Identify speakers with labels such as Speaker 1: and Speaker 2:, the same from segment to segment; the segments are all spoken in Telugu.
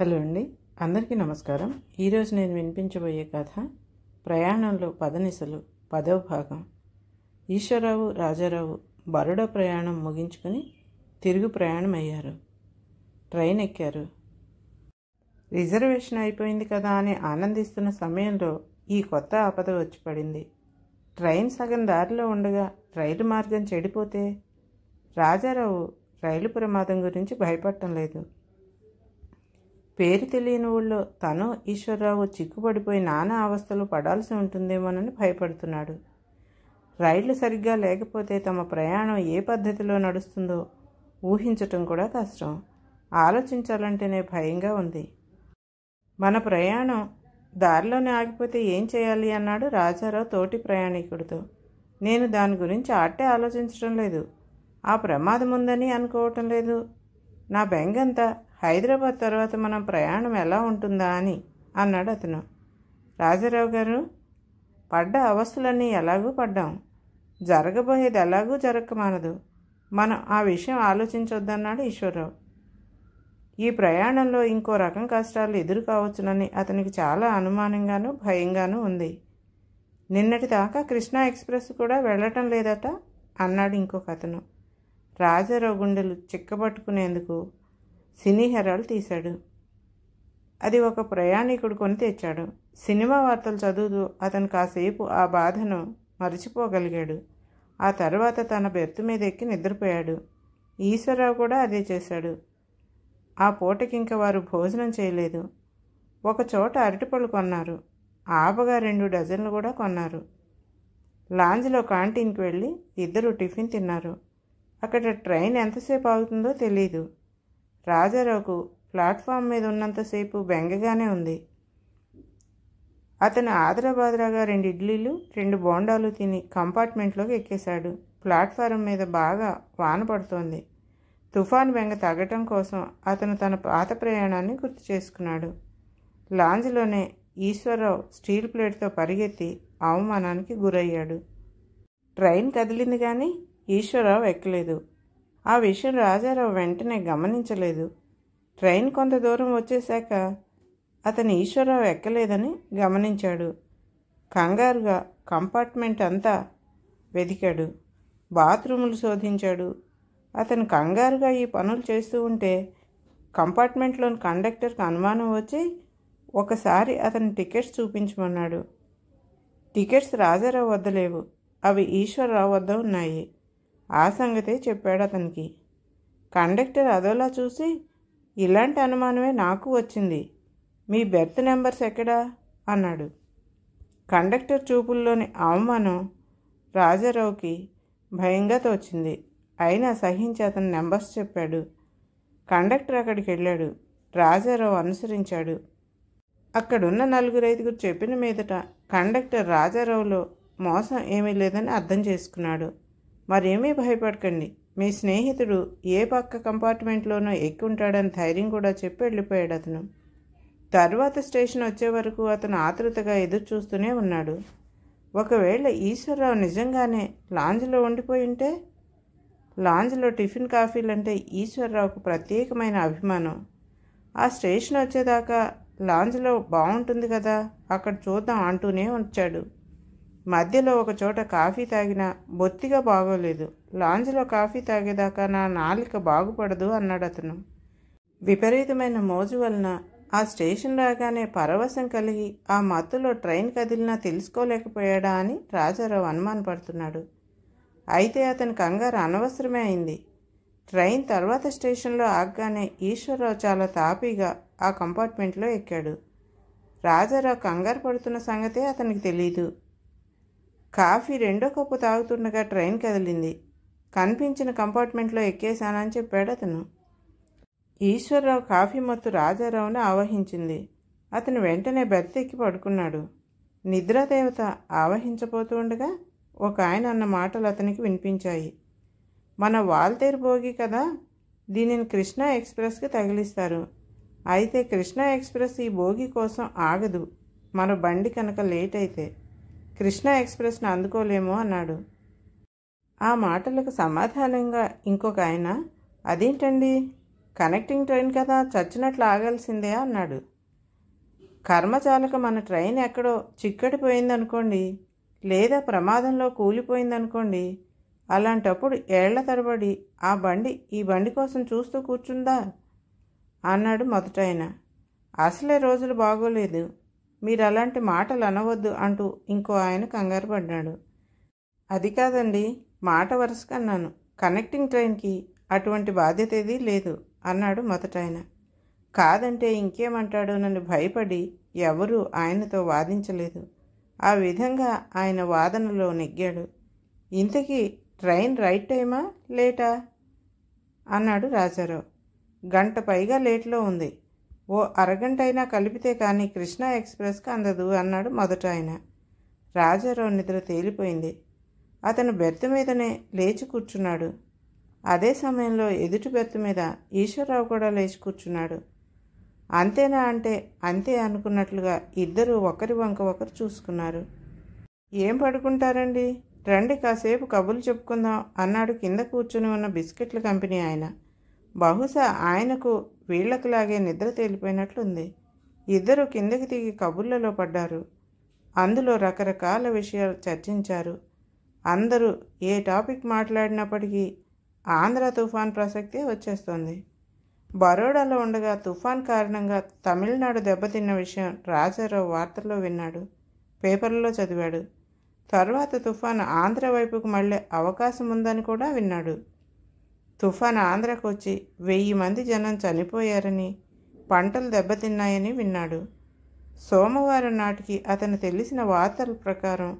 Speaker 1: హలో అండి అందరికీ నమస్కారం ఈరోజు నేను వినిపించబోయే కథ ప్రయాణంలో పదనిసలు పదవ భాగం ఈశ్వరరావు రాజారావు బరుడ ప్రయాణం ముగించుకుని తిరుగు ప్రయాణం అయ్యారు ట్రైన్ ఎక్కారు రిజర్వేషన్ అయిపోయింది కదా అని ఆనందిస్తున్న సమయంలో ఈ కొత్త ఆపద వచ్చి పడింది ట్రైన్ సగం దారిలో ఉండగా రైలు మార్గం చెడిపోతే రాజారావు రైలు ప్రమాదం గురించి భయపడటం లేదు పేరు తెలియని ఊళ్ళో తను ఈశ్వరరావు చిక్కుపడిపోయి నానా అవస్థలు పడాల్సి ఉంటుందేమోనని భయపడుతున్నాడు రైళ్లు సరిగ్గా లేకపోతే తమ ప్రయాణం ఏ పద్ధతిలో నడుస్తుందో ఊహించటం కూడా కష్టం ఆలోచించాలంటేనే భయంగా ఉంది మన ప్రయాణం దారిలోనే ఆగిపోతే ఏం చేయాలి అన్నాడు రాజారావు తోటి ప్రయాణికుడితో నేను దాని గురించి అట్టే ఆలోచించడం లేదు ఆ ప్రమాదం ఉందని అనుకోవటం లేదు నా బెంగంతా హైదరాబాద్ తర్వాత మనం ప్రయాణం ఎలా ఉంటుందా అని అన్నాడు అతను రాజారావు గారు పడ్డ అవస్థలన్నీ ఎలాగూ పడ్డాం జరగబోయేది ఎలాగూ జరగమానదు మనం ఆ విషయం ఆలోచించొద్దన్నాడు ఈశ్వరరావు ఈ ప్రయాణంలో ఇంకో రకం కష్టాలు ఎదురు కావచ్చునని అతనికి చాలా అనుమానంగానూ భయంగానూ ఉంది నిన్నటిదాకా కృష్ణా ఎక్స్ప్రెస్ కూడా వెళ్ళటం లేదట అన్నాడు ఇంకొక అతను రాజారావు గుండెలు చిక్కబట్టుకునేందుకు సినీ హెరాలు తీశాడు అది ఒక ప్రయాణికుడు కొని తెచ్చాడు సినిమా వార్తలు చదువుతూ అతను కాసేపు ఆ బాధను మరచిపోగలిగాడు ఆ తర్వాత తన బెర్త్ మీద ఎక్కి నిద్రపోయాడు ఈశ్వరరావు కూడా అదే చేశాడు ఆ పూటకి ఇంకా వారు భోజనం చేయలేదు ఒక చోట అరటిపళ్ళు కొన్నారు ఆపగా రెండు డజన్లు కూడా కొన్నారు లాంజ్లో కాంటీన్కి వెళ్ళి ఇద్దరు టిఫిన్ తిన్నారు అక్కడ ట్రైన్ ఎంతసేపు ఆగుతుందో తెలియదు రాజారావుకు ప్లాట్ఫామ్ మీద ఉన్నంతసేపు బెంగగానే ఉంది అతను ఆదరాబాదరాగా రెండు ఇడ్లీలు రెండు బోండాలు తిని కంపార్ట్మెంట్లోకి ఎక్కేశాడు ప్లాట్ఫారం మీద బాగా వాన పడుతోంది తుఫాన్ బెంగ తగ్గటం కోసం అతను తన పాత ప్రయాణాన్ని గుర్తు చేసుకున్నాడు లాంజ్లోనే ఈశ్వరరావు స్టీల్ ప్లేట్తో పరిగెత్తి అవమానానికి గురయ్యాడు ట్రైన్ కదిలింది కానీ ఈశ్వరరావు ఎక్కలేదు ఆ విషయం రాజారావు వెంటనే గమనించలేదు ట్రైన్ కొంత దూరం వచ్చేశాక అతను ఈశ్వరరావు ఎక్కలేదని గమనించాడు కంగారుగా కంపార్ట్మెంట్ అంతా వెదికాడు బాత్రూములు శోధించాడు అతను కంగారుగా ఈ పనులు చేస్తూ ఉంటే కంపార్ట్మెంట్లోని కండక్టర్కి అనుమానం వచ్చి ఒకసారి అతని టికెట్స్ చూపించమన్నాడు టికెట్స్ రాజారావు వద్ద లేవు అవి ఈశ్వరరావు వద్ద ఉన్నాయి ఆ సంగతే చెప్పాడు అతనికి కండక్టర్ అదోలా చూసి ఇలాంటి అనుమానమే నాకు వచ్చింది మీ బెర్త్ నెంబర్స్ ఎక్కడా అన్నాడు కండక్టర్ చూపుల్లోని అవమానం రాజారావుకి భయంగా తోచింది అయినా సహించి అతను నెంబర్స్ చెప్పాడు కండక్టర్ అక్కడికి వెళ్ళాడు రాజారావు అనుసరించాడు అక్కడున్న నలుగురు ఐదుగురు చెప్పిన మీదట కండక్టర్ రాజారావులో మోసం ఏమీ లేదని అర్థం చేసుకున్నాడు మరేమీ భయపడకండి మీ స్నేహితుడు ఏ పక్క కంపార్ట్మెంట్లోనో ఎక్కుంటాడని ధైర్యం కూడా చెప్పి వెళ్ళిపోయాడు అతను తర్వాత స్టేషన్ వచ్చే వరకు అతను ఆతృతగా ఎదురు చూస్తూనే ఉన్నాడు ఒకవేళ ఈశ్వరరావు నిజంగానే లాంజ్లో ఉండిపోయి ఉంటే లాంజ్లో టిఫిన్ కాఫీలంటే ఈశ్వరరావుకు ప్రత్యేకమైన అభిమానం ఆ స్టేషన్ వచ్చేదాకా లాంజ్లో బాగుంటుంది కదా అక్కడ చూద్దాం అంటూనే ఉంచాడు మధ్యలో ఒక చోట కాఫీ తాగినా బొత్తిగా బాగోలేదు లాంజ్లో కాఫీ తాగేదాకా నా నాలిక బాగుపడదు అన్నాడు అతను విపరీతమైన మోజు వలన ఆ స్టేషన్ రాగానే పరవశం కలిగి ఆ మత్తులో ట్రైన్ కదిలినా తెలుసుకోలేకపోయాడా అని రాజారావు అనుమానపడుతున్నాడు అయితే అతని కంగారు అనవసరమే అయింది ట్రైన్ తర్వాత స్టేషన్లో ఆగగానే ఈశ్వరరావు చాలా తాపీగా ఆ కంపార్ట్మెంట్లో ఎక్కాడు రాజారావు కంగారు పడుతున్న సంగతే అతనికి తెలియదు కాఫీ రెండో కప్పు తాగుతుండగా ట్రైన్ కదిలింది కనిపించిన కంపార్ట్మెంట్లో ఎక్కేశానని చెప్పాడు అతను ఈశ్వరరావు కాఫీ మత్తు రాజారావును ఆవహించింది అతను వెంటనే బెర్తెక్కి పడుకున్నాడు నిద్రాదేవత ఆవహించబోతూ ఉండగా ఒక ఆయన అన్న మాటలు అతనికి వినిపించాయి మన వాల్తేరు భోగి కదా దీనిని కృష్ణా ఎక్స్ప్రెస్కి తగిలిస్తారు అయితే కృష్ణా ఎక్స్ప్రెస్ ఈ భోగి కోసం ఆగదు మన బండి కనుక లేట్ అయితే కృష్ణా ఎక్స్ప్రెస్ను అందుకోలేము అన్నాడు ఆ మాటలకు సమాధానంగా ఇంకొక ఆయన అదేంటండి కనెక్టింగ్ ట్రైన్ కదా చచ్చినట్లు ఆగాల్సిందే అన్నాడు కర్మచాలక మన ట్రైన్ ఎక్కడో చిక్కడిపోయిందనుకోండి లేదా ప్రమాదంలో కూలిపోయిందనుకోండి అలాంటప్పుడు ఏళ్ల తరబడి ఆ బండి ఈ బండి కోసం చూస్తూ కూర్చుందా అన్నాడు ఆయన అసలే రోజులు బాగోలేదు మీరు అలాంటి మాటలు అనవద్దు అంటూ ఇంకో ఆయన కంగారు పడ్డాడు అది కాదండి మాట వరుసకన్నాను కనెక్టింగ్ ట్రైన్కి అటువంటి బాధ్యత ఏది లేదు అన్నాడు మొదటాయన కాదంటే ఇంకేమంటాడో నన్ను భయపడి ఎవరూ ఆయనతో వాదించలేదు ఆ విధంగా ఆయన వాదనలో నెగ్గాడు ఇంతకీ ట్రైన్ రైట్ టైమా లేటా అన్నాడు రాజారావు గంట పైగా లేట్లో ఉంది ఓ అరగంట అయినా కలిపితే కానీ కృష్ణా ఎక్స్ప్రెస్కి అందదు అన్నాడు మొదట ఆయన రాజారావు నిద్ర తేలిపోయింది అతను బెర్త్ మీదనే లేచి కూర్చున్నాడు అదే సమయంలో ఎదుటి బెర్త్ మీద ఈశ్వరరావు కూడా లేచి కూర్చున్నాడు అంతేనా అంటే అంతే అనుకున్నట్లుగా ఇద్దరూ ఒకరి వంక ఒకరు చూసుకున్నారు ఏం పడుకుంటారండి రండి కాసేపు కబులు చెప్పుకుందాం అన్నాడు కింద కూర్చుని ఉన్న బిస్కెట్ల కంపెనీ ఆయన బహుశా ఆయనకు వీళ్లకు లాగే నిద్ర తేలిపోయినట్లుంది ఇద్దరు కిందకి దిగి కబుర్లలో పడ్డారు అందులో రకరకాల విషయాలు చర్చించారు అందరూ ఏ టాపిక్ మాట్లాడినప్పటికీ ఆంధ్ర తుఫాన్ ప్రసక్తే వచ్చేస్తోంది బరోడాలో ఉండగా తుఫాన్ కారణంగా తమిళనాడు దెబ్బతిన్న విషయం రాజారావు వార్తల్లో విన్నాడు పేపర్లో చదివాడు తర్వాత తుఫాన్ ఆంధ్ర వైపుకు మళ్ళే అవకాశం ఉందని కూడా విన్నాడు తుఫాన్ ఆంధ్రాకు వచ్చి వెయ్యి మంది జనం చనిపోయారని పంటలు దెబ్బతిన్నాయని విన్నాడు సోమవారం నాటికి అతను తెలిసిన వార్తల ప్రకారం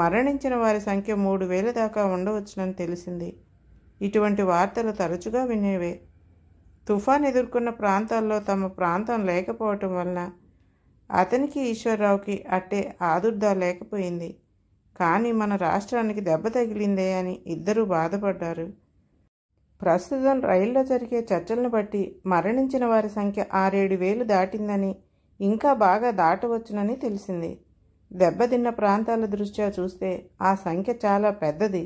Speaker 1: మరణించిన వారి సంఖ్య మూడు వేల దాకా ఉండవచ్చునని తెలిసింది ఇటువంటి వార్తలు తరచుగా వినేవే తుఫాన్ ఎదుర్కొన్న ప్రాంతాల్లో తమ ప్రాంతం లేకపోవటం వలన అతనికి ఈశ్వరరావుకి అట్టే ఆదుర్ద లేకపోయింది కానీ మన రాష్ట్రానికి దెబ్బ తగిలిందే అని ఇద్దరూ బాధపడ్డారు ప్రస్తుతం రైల్లో జరిగే చర్చలను బట్టి మరణించిన వారి సంఖ్య ఆరేడు వేలు దాటిందని ఇంకా బాగా దాటవచ్చునని తెలిసింది దెబ్బతిన్న ప్రాంతాల దృష్ట్యా చూస్తే ఆ సంఖ్య చాలా పెద్దది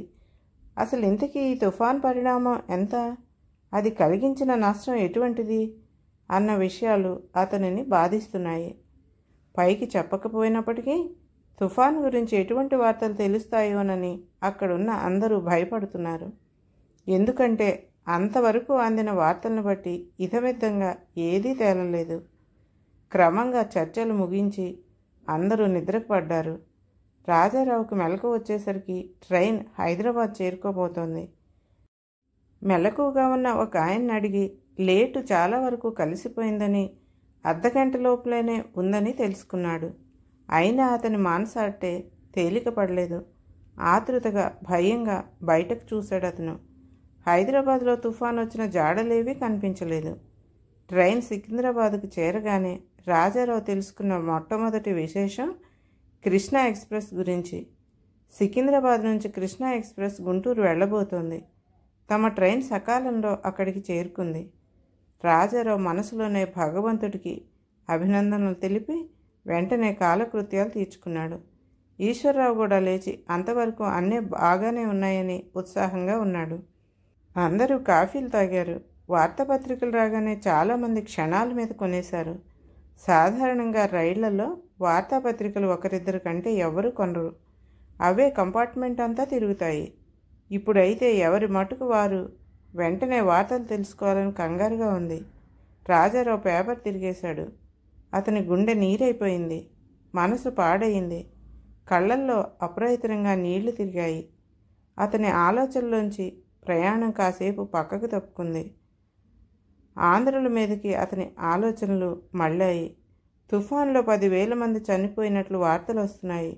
Speaker 1: అసలు ఇంతకీ ఈ తుఫాన్ పరిణామం ఎంత అది కలిగించిన నష్టం ఎటువంటిది అన్న విషయాలు అతనిని బాధిస్తున్నాయి పైకి చెప్పకపోయినప్పటికీ తుఫాన్ గురించి ఎటువంటి వార్తలు తెలుస్తాయోనని అక్కడున్న అందరూ భయపడుతున్నారు ఎందుకంటే అంతవరకు అందిన వార్తలను బట్టి ఇతమిద్దంగా ఏదీ తేలలేదు క్రమంగా చర్చలు ముగించి అందరూ నిద్రకు పడ్డారు రాజారావుకి మెలకు వచ్చేసరికి ట్రైన్ హైదరాబాద్ చేరుకోబోతోంది మెలకుగా ఉన్న ఒక ఆయన్ని అడిగి లేటు చాలా వరకు కలిసిపోయిందని అర్ధగంట లోపలనే ఉందని తెలుసుకున్నాడు అయినా అతని మానసాటే తేలిక పడలేదు ఆతృతగా భయంగా బయటకు చూశాడు అతను హైదరాబాద్లో తుఫాన్ వచ్చిన జాడలేవి కనిపించలేదు ట్రైన్ సికింద్రాబాద్కు చేరగానే రాజారావు తెలుసుకున్న మొట్టమొదటి విశేషం కృష్ణా ఎక్స్ప్రెస్ గురించి సికింద్రాబాద్ నుంచి కృష్ణా ఎక్స్ప్రెస్ గుంటూరు వెళ్ళబోతోంది తమ ట్రైన్ సకాలంలో అక్కడికి చేరుకుంది రాజారావు మనసులోనే భగవంతుడికి అభినందనలు తెలిపి వెంటనే కాలకృత్యాలు తీర్చుకున్నాడు ఈశ్వరరావు కూడా లేచి అంతవరకు అన్నీ బాగానే ఉన్నాయని ఉత్సాహంగా ఉన్నాడు అందరూ కాఫీలు తాగారు వార్తాపత్రికలు రాగానే చాలామంది క్షణాల మీద కొనేశారు సాధారణంగా రైళ్లలో వార్తాపత్రికలు ఒకరిద్దరు కంటే ఎవరు కొనరు అవే కంపార్ట్మెంట్ అంతా తిరుగుతాయి ఇప్పుడైతే ఎవరి మటుకు వారు వెంటనే వార్తలు తెలుసుకోవాలని కంగారుగా ఉంది రాజారావు పేపర్ తిరిగేశాడు అతని గుండె నీరైపోయింది మనసు పాడయింది కళ్ళల్లో అప్రయత్నంగా నీళ్లు తిరిగాయి అతని ఆలోచనలోంచి ప్రయాణం కాసేపు పక్కకు తప్పుకుంది ఆంధ్రుల మీదకి అతని ఆలోచనలు మళ్ళాయి తుఫాన్లో పదివేల మంది చనిపోయినట్లు వార్తలు వస్తున్నాయి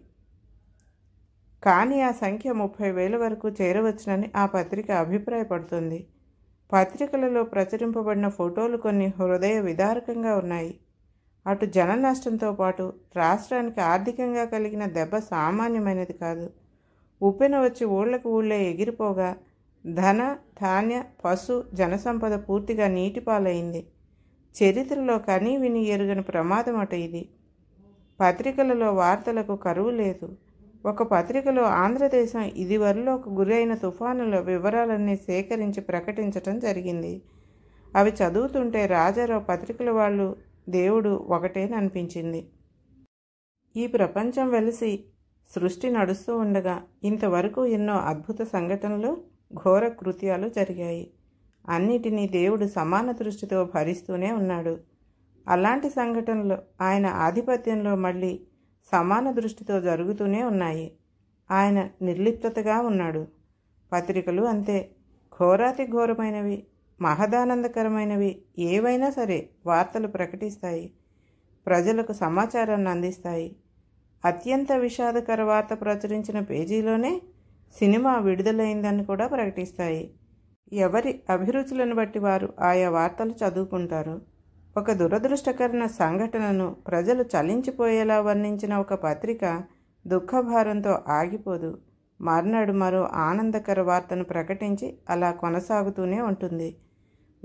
Speaker 1: కానీ ఆ సంఖ్య ముప్పై వేల వరకు చేరవచ్చునని ఆ పత్రిక అభిప్రాయపడుతుంది పత్రికలలో ప్రచురింపబడిన ఫోటోలు కొన్ని హృదయ విదారకంగా ఉన్నాయి అటు జన నష్టంతో పాటు రాష్ట్రానికి ఆర్థికంగా కలిగిన దెబ్బ సామాన్యమైనది కాదు ఉప్పెన వచ్చి ఊళ్ళకు ఊళ్ళే ఎగిరిపోగా ధన ధాన్య పశు జనసంపద పూర్తిగా నీటిపాలైంది చరిత్రలో కనీ విని ఎరుగని ప్రమాదం అట ఇది పత్రికలలో వార్తలకు కరువు లేదు ఒక పత్రికలో ఆంధ్రదేశం ఇదివరలోకి గురైన తుఫానుల వివరాలన్నీ సేకరించి ప్రకటించటం జరిగింది అవి చదువుతుంటే రాజారావు పత్రికల వాళ్ళు దేవుడు ఒకటేననిపించింది ఈ ప్రపంచం వెలిసి సృష్టి నడుస్తూ ఉండగా ఇంతవరకు ఎన్నో అద్భుత సంఘటనలు ఘోర కృత్యాలు జరిగాయి అన్నిటినీ దేవుడు సమాన దృష్టితో భరిస్తూనే ఉన్నాడు అలాంటి సంఘటనలు ఆయన ఆధిపత్యంలో మళ్ళీ సమాన దృష్టితో జరుగుతూనే ఉన్నాయి ఆయన నిర్లిప్తగా ఉన్నాడు పత్రికలు అంతే ఘోరాతి ఘోరమైనవి మహదానందకరమైనవి ఏవైనా సరే వార్తలు ప్రకటిస్తాయి ప్రజలకు సమాచారాన్ని అందిస్తాయి అత్యంత విషాదకర వార్త ప్రచురించిన పేజీలోనే సినిమా విడుదలైందని కూడా ప్రకటిస్తాయి ఎవరి అభిరుచులను బట్టి వారు ఆయా వార్తలు చదువుకుంటారు ఒక దురదృష్టకరణ సంఘటనను ప్రజలు చలించిపోయేలా వర్ణించిన ఒక పత్రిక దుఃఖభారంతో ఆగిపోదు మర్నాడు మరో ఆనందకర వార్తను ప్రకటించి అలా కొనసాగుతూనే ఉంటుంది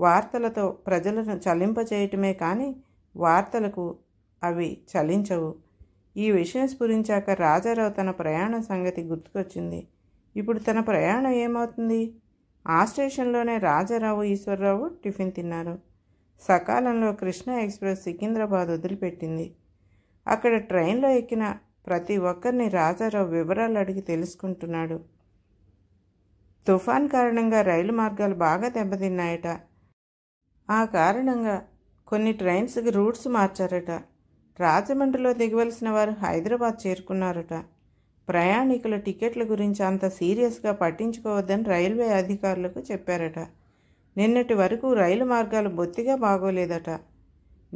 Speaker 1: వార్తలతో ప్రజలను చలింపచేయటమే కానీ వార్తలకు అవి చలించవు ఈ విషయం స్ఫురించాక రాజారావు తన ప్రయాణ సంగతి గుర్తుకొచ్చింది ఇప్పుడు తన ప్రయాణం ఏమవుతుంది ఆ స్టేషన్లోనే రాజారావు ఈశ్వరరావు టిఫిన్ తిన్నారు సకాలంలో కృష్ణ ఎక్స్ప్రెస్ సికింద్రాబాద్ వదిలిపెట్టింది అక్కడ ట్రైన్లో ఎక్కిన ప్రతి ఒక్కరిని రాజారావు వివరాలు అడిగి తెలుసుకుంటున్నాడు తుఫాన్ కారణంగా రైలు మార్గాలు బాగా దెబ్బతిన్నాయట ఆ కారణంగా కొన్ని ట్రైన్స్కి రూట్స్ మార్చారట రాజమండ్రిలో దిగవలసిన వారు హైదరాబాద్ చేరుకున్నారట ప్రయాణికుల టికెట్ల గురించి అంత సీరియస్గా పట్టించుకోవద్దని రైల్వే అధికారులకు చెప్పారట నిన్నటి వరకు రైలు మార్గాలు బొత్తిగా బాగోలేదట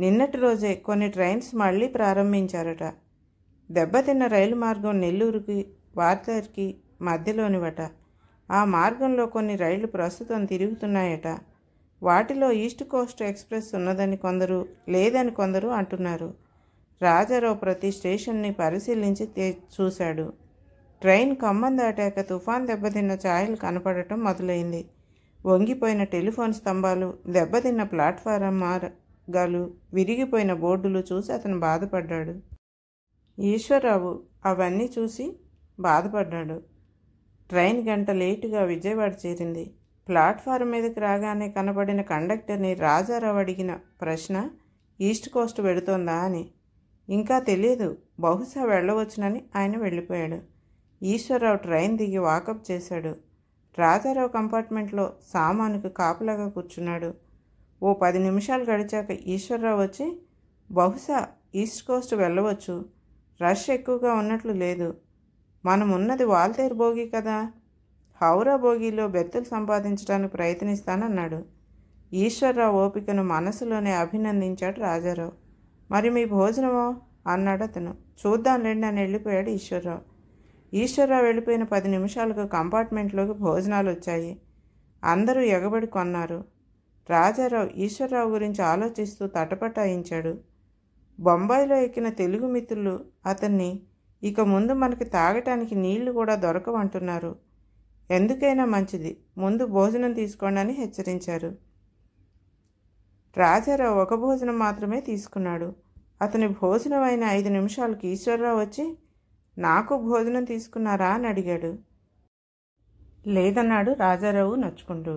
Speaker 1: నిన్నటి రోజే కొన్ని ట్రైన్స్ మళ్ళీ ప్రారంభించారట దెబ్బతిన్న రైలు మార్గం నెల్లూరుకి వార్తర్కి మధ్యలోనివట ఆ మార్గంలో కొన్ని రైళ్లు ప్రస్తుతం తిరుగుతున్నాయట వాటిలో ఈస్ట్ కోస్ట్ ఎక్స్ప్రెస్ ఉన్నదని కొందరు లేదని కొందరు అంటున్నారు రాజారావు ప్రతి స్టేషన్ని పరిశీలించి చూశాడు ట్రైన్ ఖమ్మం దాటాక తుఫాన్ దెబ్బతిన్న ఛాయలు కనపడటం మొదలైంది వంగిపోయిన టెలిఫోన్ స్తంభాలు దెబ్బతిన్న ప్లాట్ఫారం మార్గాలు విరిగిపోయిన బోర్డులు చూసి అతను బాధపడ్డాడు ఈశ్వరరావు అవన్నీ చూసి బాధపడ్డాడు ట్రైన్ గంట లేటుగా విజయవాడ చేరింది ప్లాట్ఫారం మీదకి రాగానే కనబడిన కండక్టర్ని రాజారావు అడిగిన ప్రశ్న ఈస్ట్ కోస్ట్ పెడుతోందా అని ఇంకా తెలియదు బహుశా వెళ్ళవచ్చునని ఆయన వెళ్ళిపోయాడు ఈశ్వరరావు ట్రైన్ దిగి వాకప్ చేశాడు రాజారావు కంపార్ట్మెంట్లో సామానుకు కాపలాగా కూర్చున్నాడు ఓ పది నిమిషాలు గడిచాక ఈశ్వరరావు వచ్చి బహుశా ఈస్ట్ కోస్ట్ వెళ్ళవచ్చు రష్ ఎక్కువగా ఉన్నట్లు లేదు మనం ఉన్నది భోగి కదా హౌరా భోగిలో బెర్తులు సంపాదించడానికి ప్రయత్నిస్తానన్నాడు ఈశ్వరరావు ఓపికను మనసులోనే అభినందించాడు రాజారావు మరి మీ భోజనమో అన్నాడు అతను చూద్దాంలేండి అని వెళ్ళిపోయాడు ఈశ్వరరావు ఈశ్వరరావు వెళ్ళిపోయిన పది నిమిషాలకు కంపార్ట్మెంట్లోకి భోజనాలు వచ్చాయి అందరూ ఎగబడి కొన్నారు రాజారావు ఈశ్వరరావు గురించి ఆలోచిస్తూ తటపటాయించాడు బొంబాయిలో ఎక్కిన తెలుగు మిత్రులు అతన్ని ఇక ముందు మనకి తాగటానికి నీళ్లు కూడా దొరకవంటున్నారు ఎందుకైనా మంచిది ముందు భోజనం తీసుకోండి అని హెచ్చరించారు రాజారావు ఒక భోజనం మాత్రమే తీసుకున్నాడు అతని భోజనం అయిన ఐదు నిమిషాలకి ఈశ్వరరావు వచ్చి నాకు భోజనం తీసుకున్నారా అని అడిగాడు లేదన్నాడు రాజారావు నచ్చుకుంటూ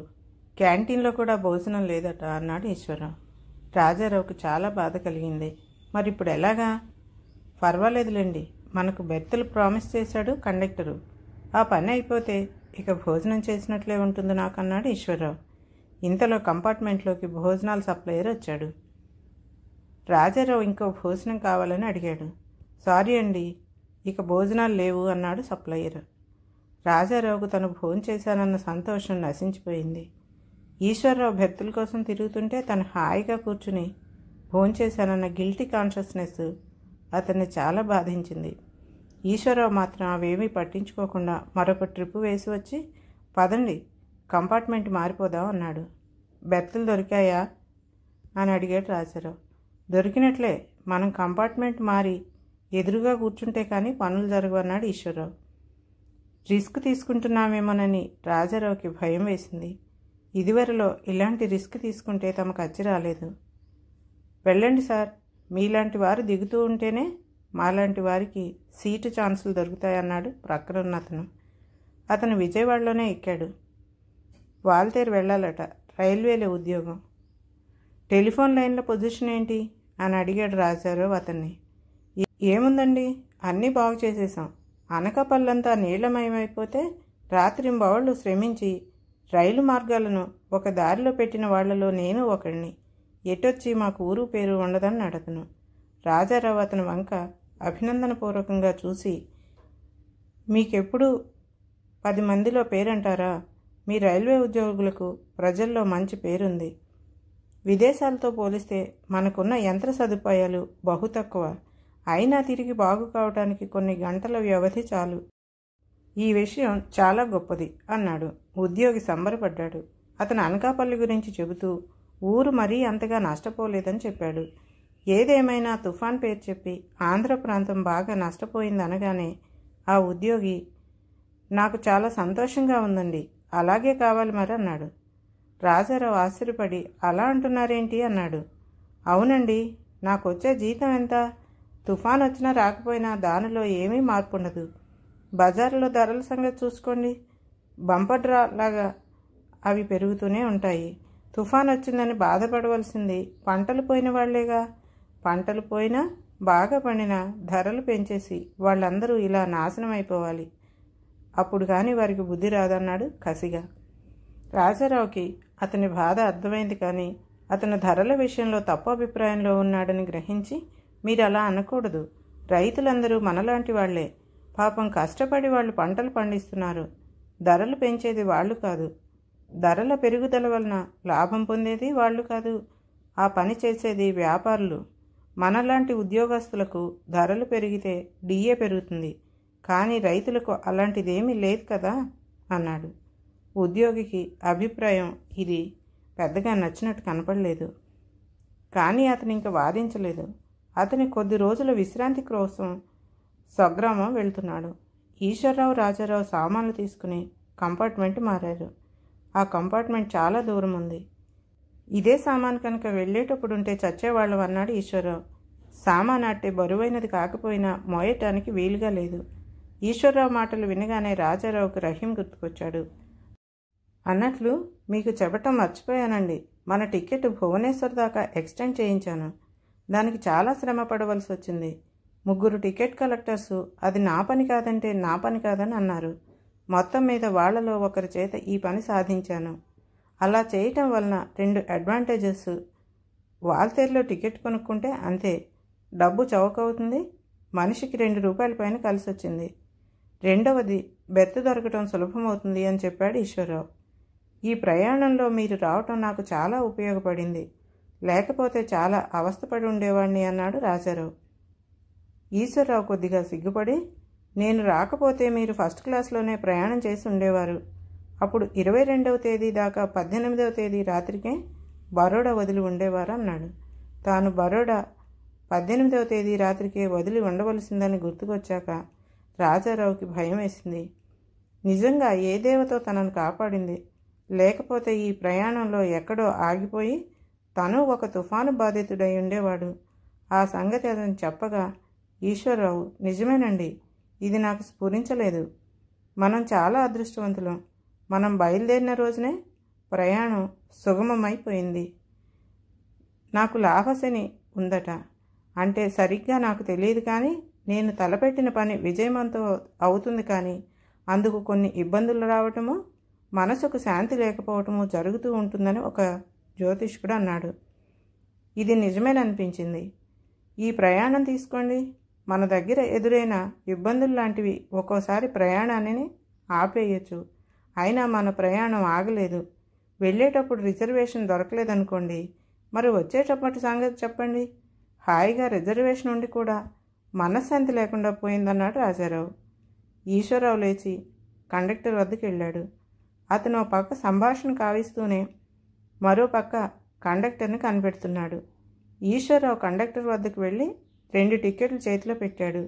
Speaker 1: క్యాంటీన్లో కూడా భోజనం లేదట అన్నాడు ఈశ్వరరావు రాజారావుకు చాలా బాధ కలిగింది మరి ఇప్పుడు ఎలాగా పర్వాలేదులేండి మనకు బెత్తలు ప్రామిస్ చేశాడు కండక్టరు ఆ పని అయిపోతే ఇక భోజనం చేసినట్లే ఉంటుంది నాకు అన్నాడు ఈశ్వరరావు ఇంతలో కంపార్ట్మెంట్లోకి భోజనాల సప్లయర్ వచ్చాడు రాజారావు ఇంకో భోజనం కావాలని అడిగాడు సారీ అండి ఇక భోజనాలు లేవు అన్నాడు సప్లయర్ రాజారావుకు తను భోజనం చేశానన్న సంతోషం నశించిపోయింది ఈశ్వరరావు భక్తుల కోసం తిరుగుతుంటే తను హాయిగా కూర్చుని భోజనం చేశానన్న గిల్టీ కాన్షియస్నెస్ అతన్ని చాలా బాధించింది ఈశ్వరరావు మాత్రం అవేమీ పట్టించుకోకుండా మరొక ట్రిప్ వేసి వచ్చి పదండి కంపార్ట్మెంట్ మారిపోదాం అన్నాడు బెర్తులు దొరికాయా అని అడిగాడు రాజారావు దొరికినట్లే మనం కంపార్ట్మెంట్ మారి ఎదురుగా కూర్చుంటే కానీ పనులు జరగవన్నాడు ఈశ్వరరావు రిస్క్ తీసుకుంటున్నామేమోనని రాజారావుకి భయం వేసింది ఇదివరలో ఇలాంటి రిస్క్ తీసుకుంటే తమకు అచ్చి రాలేదు వెళ్ళండి సార్ మీలాంటి వారు దిగుతూ ఉంటేనే మాలాంటి వారికి సీటు ఛాన్సులు దొరుకుతాయన్నాడు ప్రక్కనున్న అతను అతను విజయవాడలోనే ఎక్కాడు వాల్తేరు వెళ్ళాలట రైల్వేలే ఉద్యోగం టెలిఫోన్ లైన్లో పొజిషన్ ఏంటి అని అడిగాడు రాజారావు అతన్ని ఏముందండి అన్నీ బాగు చేసేసాం అనకపల్లంతా నీళ్లమయమైపోతే బవళ్ళు శ్రమించి రైలు మార్గాలను ఒక దారిలో పెట్టిన వాళ్లలో నేను ఒకడిని ఎటొచ్చి మాకు ఊరు పేరు ఉండదని అడతను రాజారావు అతని వంక అభినందనపూర్వకంగా చూసి మీకెప్పుడు పది మందిలో పేరంటారా మీ రైల్వే ఉద్యోగులకు ప్రజల్లో మంచి పేరుంది విదేశాలతో పోలిస్తే మనకున్న యంత్ర సదుపాయాలు బహు తక్కువ అయినా తిరిగి బాగు కావటానికి కొన్ని గంటల వ్యవధి చాలు ఈ విషయం చాలా గొప్పది అన్నాడు ఉద్యోగి సంబరపడ్డాడు అతను అనకాపల్లి గురించి చెబుతూ ఊరు మరీ అంతగా నష్టపోలేదని చెప్పాడు ఏదేమైనా తుఫాన్ పేరు చెప్పి ఆంధ్ర ప్రాంతం బాగా నష్టపోయిందనగానే ఆ ఉద్యోగి నాకు చాలా సంతోషంగా ఉందండి అలాగే కావాలి మరి అన్నాడు రాజారావు ఆశ్చర్యపడి అలా అంటున్నారేంటి అన్నాడు అవునండి నాకొచ్చే జీతం ఎంత తుఫాన్ వచ్చినా రాకపోయినా దానిలో ఏమీ మార్పు ఉండదు బజార్లో ధరల సంగతి చూసుకోండి బంపడ్రా లాగా అవి పెరుగుతూనే ఉంటాయి తుఫాన్ వచ్చిందని బాధపడవలసింది పంటలు పోయిన వాళ్లేగా పంటలు పోయినా బాగా పండిన ధరలు పెంచేసి వాళ్ళందరూ ఇలా నాశనం అయిపోవాలి అప్పుడు కానీ వారికి బుద్ధి రాదన్నాడు కసిగా రాజారావుకి అతని బాధ అర్థమైంది కానీ అతను ధరల విషయంలో తప్పు అభిప్రాయంలో ఉన్నాడని గ్రహించి మీరు అలా అనకూడదు రైతులందరూ మనలాంటి వాళ్లే పాపం కష్టపడి వాళ్ళు పంటలు పండిస్తున్నారు ధరలు పెంచేది వాళ్ళు కాదు ధరల పెరుగుదల వలన లాభం పొందేది వాళ్ళు కాదు ఆ పని చేసేది వ్యాపారులు మనలాంటి ఉద్యోగస్తులకు ధరలు పెరిగితే డిఏ పెరుగుతుంది కానీ రైతులకు అలాంటిదేమీ లేదు కదా అన్నాడు ఉద్యోగికి అభిప్రాయం ఇది పెద్దగా నచ్చినట్టు కనపడలేదు కానీ అతను ఇంకా వాదించలేదు అతని కొద్ది రోజుల విశ్రాంతి కోసం స్వగ్రామం వెళ్తున్నాడు ఈశ్వరరావు రాజారావు సామాన్లు తీసుకుని కంపార్ట్మెంట్ మారారు ఆ కంపార్ట్మెంట్ చాలా దూరం ఉంది ఇదే సామాన్ కనుక వెళ్ళేటప్పుడు ఉంటే చచ్చేవాళ్ళం అన్నాడు ఈశ్వరరావు సామాన్ అట్టే బరువైనది కాకపోయినా మోయటానికి వీలుగా లేదు ఈశ్వరరావు మాటలు వినగానే రాజారావుకు రహీం గుర్తుకొచ్చాడు అన్నట్లు మీకు చెప్పటం మర్చిపోయానండి మన టికెట్ భువనేశ్వర్ దాకా ఎక్స్టెండ్ చేయించాను దానికి చాలా శ్రమ పడవలసి వచ్చింది ముగ్గురు టికెట్ కలెక్టర్స్ అది నా పని కాదంటే నా పని కాదని అన్నారు మొత్తం మీద వాళ్లలో ఒకరి చేత ఈ పని సాధించాను అలా చేయటం వలన రెండు అడ్వాంటేజెస్ వాల్తేరులో టికెట్ కొనుక్కుంటే అంతే డబ్బు చౌకవుతుంది మనిషికి రెండు రూపాయల పైన కలిసి వచ్చింది రెండవది బెత్త దొరకటం సులభమవుతుంది అని చెప్పాడు ఈశ్వరరావు ఈ ప్రయాణంలో మీరు రావటం నాకు చాలా ఉపయోగపడింది లేకపోతే చాలా అవస్థపడి ఉండేవాడిని అన్నాడు రాజారావు ఈశ్వరరావు కొద్దిగా సిగ్గుపడి నేను రాకపోతే మీరు ఫస్ట్ క్లాస్లోనే ప్రయాణం చేసి ఉండేవారు అప్పుడు ఇరవై రెండవ తేదీ దాకా పద్దెనిమిదవ తేదీ రాత్రికే బరోడా వదిలి ఉండేవారు అన్నాడు తాను బరోడా పద్దెనిమిదవ తేదీ రాత్రికే వదిలి ఉండవలసిందని గుర్తుకొచ్చాక రాజారావుకి భయం వేసింది నిజంగా ఏ దేవతో తనను కాపాడింది లేకపోతే ఈ ప్రయాణంలో ఎక్కడో ఆగిపోయి తను ఒక తుఫాను బాధితుడై ఉండేవాడు ఆ సంగతి అతను చెప్పగా ఈశ్వరరావు నిజమేనండి ఇది నాకు స్ఫురించలేదు మనం చాలా అదృష్టవంతులం మనం బయలుదేరిన రోజునే ప్రయాణం సుగమమైపోయింది నాకు లాభశని ఉందట అంటే సరిగ్గా నాకు తెలియదు కానీ నేను తలపెట్టిన పని విజయవంతం అవుతుంది కానీ అందుకు కొన్ని ఇబ్బందులు రావటము మనసుకు శాంతి లేకపోవటము జరుగుతూ ఉంటుందని ఒక జ్యోతిష్కుడు అన్నాడు ఇది నిజమేననిపించింది ఈ ప్రయాణం తీసుకోండి మన దగ్గర ఎదురైన ఇబ్బందులు లాంటివి ఒక్కోసారి ప్రయాణాన్ని ఆపేయచ్చు అయినా మన ప్రయాణం ఆగలేదు వెళ్ళేటప్పుడు రిజర్వేషన్ దొరకలేదనుకోండి మరి వచ్చేటప్పటి సంగతి చెప్పండి హాయిగా రిజర్వేషన్ ఉండి కూడా మనశ్శాంతి లేకుండా పోయిందన్నాడు రాజారావు ఈశ్వరరావు లేచి కండక్టర్ వద్దకు వెళ్ళాడు అతను ఓ పక్క సంభాషణ కావిస్తూనే మరో పక్క కండక్టర్ని కనిపెడుతున్నాడు ఈశ్వరరావు కండక్టర్ వద్దకు వెళ్ళి రెండు టికెట్లు చేతిలో పెట్టాడు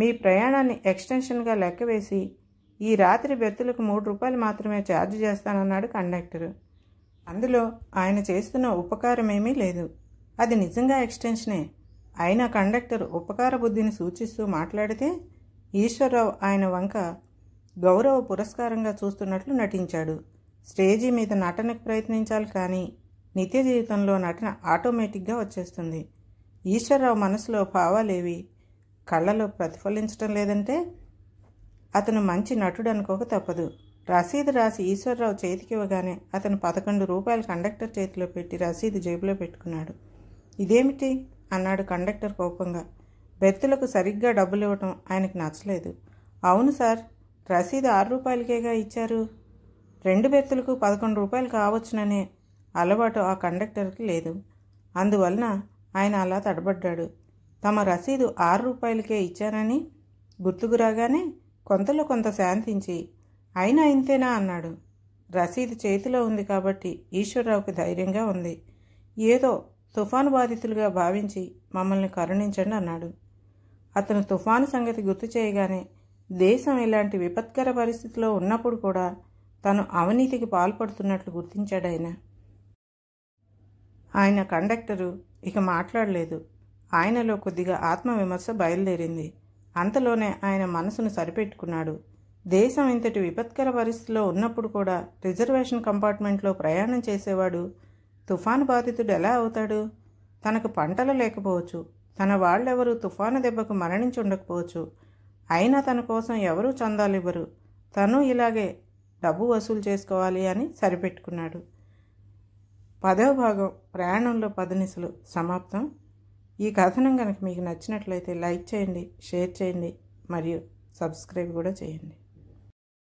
Speaker 1: మీ ప్రయాణాన్ని ఎక్స్టెన్షన్గా లెక్కవేసి ఈ రాత్రి బెర్తులకు మూడు రూపాయలు మాత్రమే ఛార్జ్ చేస్తానన్నాడు కండక్టర్ అందులో ఆయన చేస్తున్న ఉపకారమేమీ లేదు అది నిజంగా ఎక్స్టెన్షనే అయినా కండక్టర్ ఉపకార బుద్ధిని సూచిస్తూ మాట్లాడితే ఈశ్వరరావు ఆయన వంక గౌరవ పురస్కారంగా చూస్తున్నట్లు నటించాడు స్టేజీ మీద నటనకు ప్రయత్నించాలి కానీ నిత్య జీవితంలో నటన ఆటోమేటిక్గా వచ్చేస్తుంది ఈశ్వరరావు మనసులో భావాలేవి కళ్ళలో ప్రతిఫలించడం లేదంటే అతను మంచి నటుడు అనుకోక తప్పదు రసీదు రాసి ఈశ్వరరావు చేతికి ఇవ్వగానే అతను పదకొండు రూపాయలు కండక్టర్ చేతిలో పెట్టి రసీదు జేబులో పెట్టుకున్నాడు ఇదేమిటి అన్నాడు కండక్టర్ కోపంగా బెత్తులకు సరిగ్గా డబ్బులు ఇవ్వటం ఆయనకు నచ్చలేదు అవును సార్ రసీదు ఆరు రూపాయలకేగా ఇచ్చారు రెండు బెత్తులకు పదకొండు రూపాయలు కావచ్చుననే అలవాటు ఆ కండక్టర్కి లేదు అందువలన ఆయన అలా తడబడ్డాడు తమ రసీదు ఆరు రూపాయలకే ఇచ్చారని గుర్తుకు రాగానే కొంతలో కొంత శాంతించి అయినా ఇంతేనా అన్నాడు రసీదు చేతిలో ఉంది కాబట్టి ఈశ్వరరావుకి ధైర్యంగా ఉంది ఏదో తుఫాను బాధితులుగా భావించి మమ్మల్ని కరుణించండి అన్నాడు అతను తుఫాను సంగతి గుర్తు చేయగానే దేశం ఇలాంటి విపత్కర పరిస్థితిలో ఉన్నప్పుడు కూడా తను అవినీతికి పాల్పడుతున్నట్లు గుర్తించాడు ఆయన ఆయన కండక్టరు ఇక మాట్లాడలేదు ఆయనలో కొద్దిగా ఆత్మవిమర్శ బయలుదేరింది అంతలోనే ఆయన మనసును సరిపెట్టుకున్నాడు దేశం ఇంతటి విపత్కర పరిస్థితిలో ఉన్నప్పుడు కూడా రిజర్వేషన్ కంపార్ట్మెంట్లో ప్రయాణం చేసేవాడు తుఫాను బాధితుడు ఎలా అవుతాడు తనకు పంటలు లేకపోవచ్చు తన వాళ్ళెవరు తుఫాను దెబ్బకు మరణించి ఉండకపోవచ్చు అయినా తన కోసం ఎవరూ చందాలివ్వరు తను ఇలాగే డబ్బు వసూలు చేసుకోవాలి అని సరిపెట్టుకున్నాడు పదవ భాగం ప్రయాణంలో పదనిసలు సమాప్తం ఈ కథనం కనుక మీకు నచ్చినట్లయితే లైక్ చేయండి షేర్ చేయండి మరియు సబ్స్క్రైబ్ కూడా చేయండి